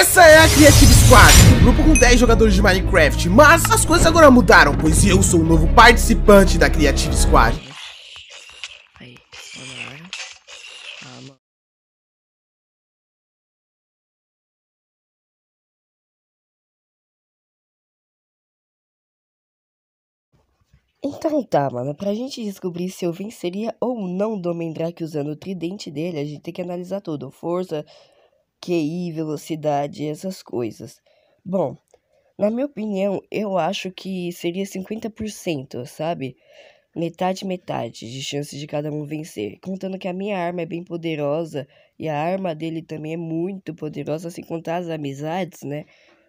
Essa é a Creative Squad, um grupo com 10 jogadores de Minecraft, mas as coisas agora mudaram, pois eu sou o novo participante da Creative Squad. Então tá, mano, pra gente descobrir se eu venceria ou não do Mendrake usando o tridente dele, a gente tem que analisar tudo. Força, QI, velocidade, essas coisas. Bom, na minha opinião, eu acho que seria 50%, sabe? Metade, metade de chance de cada um vencer. Contando que a minha arma é bem poderosa e a arma dele também é muito poderosa, sem assim, contar as amizades, né?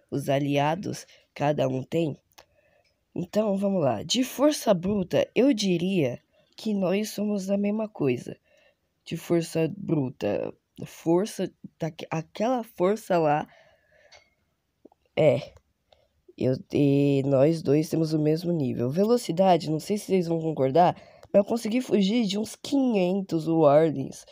Os aliados, cada um tem. Então, vamos lá. De força bruta, eu diria que nós somos a mesma coisa. De força bruta, força, daqu aquela força lá é. Eu, e nós dois temos o mesmo nível. Velocidade, não sei se vocês vão concordar, mas eu consegui fugir de uns 500 Wardens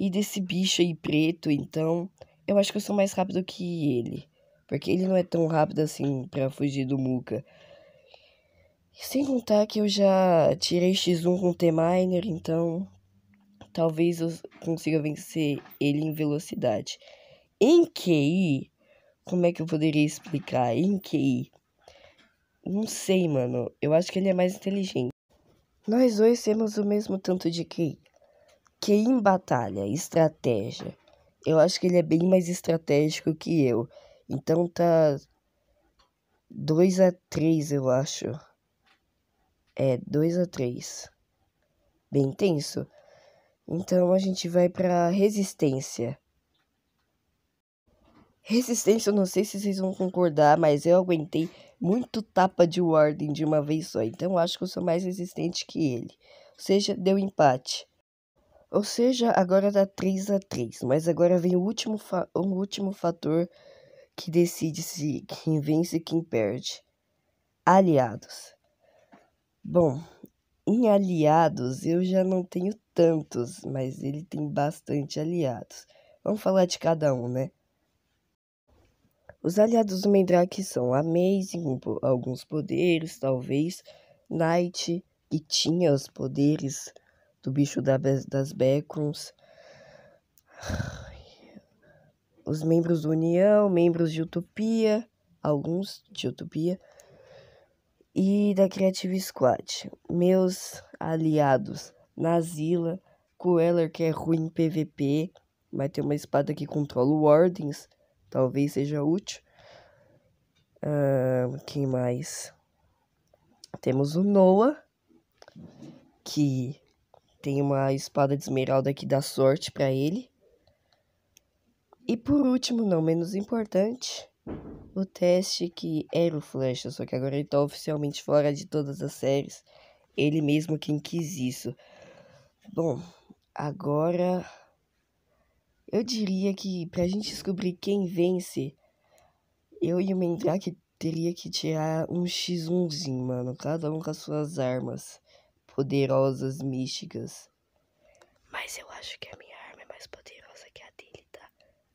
e desse bicho aí preto, então eu acho que eu sou mais rápido que ele. Porque ele não é tão rápido assim para fugir do Muka. Sem contar que eu já tirei X1 com T-Miner, então talvez eu consiga vencer ele em velocidade. Em QI, como é que eu poderia explicar? Em QI, não sei, mano. Eu acho que ele é mais inteligente. Nós dois temos o mesmo tanto de QI. QI em batalha, estratégia. Eu acho que ele é bem mais estratégico que eu. Então tá 2 a 3, eu acho. É, 2 a 3. Bem tenso. Então a gente vai para resistência. Resistência, eu não sei se vocês vão concordar, mas eu aguentei muito tapa de Warden de uma vez só, então acho que eu sou mais resistente que ele. Ou seja, deu empate. Ou seja, agora dá 3 a 3 mas agora vem o último, fa o último fator que decide se quem vence e quem perde. Aliados. Bom, em aliados, eu já não tenho tantos, mas ele tem bastante aliados. Vamos falar de cada um, né? Os aliados do Mandrake são Amazing, alguns poderes, talvez, Knight, que tinha os poderes do bicho da, das Beacons. Os membros do União, membros de Utopia, alguns de Utopia, e da Creative Squad, meus aliados. Nazila, Coeller que é ruim em PVP, mas tem uma espada que controla Wardens, talvez seja útil. Uh, quem mais? Temos o Noah, que tem uma espada de esmeralda que dá sorte para ele. E por último, não menos importante, o teste que era é o Flecha, só que agora ele tá oficialmente fora de todas as séries. Ele mesmo quem quis isso. Bom, agora eu diria que pra gente descobrir quem vence, eu e o Mendrake teria que tirar um X1zinho, mano. Cada um com as suas armas poderosas, místicas. Mas eu acho que a minha arma é mais poderosa que a dele, tá?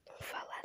Não fala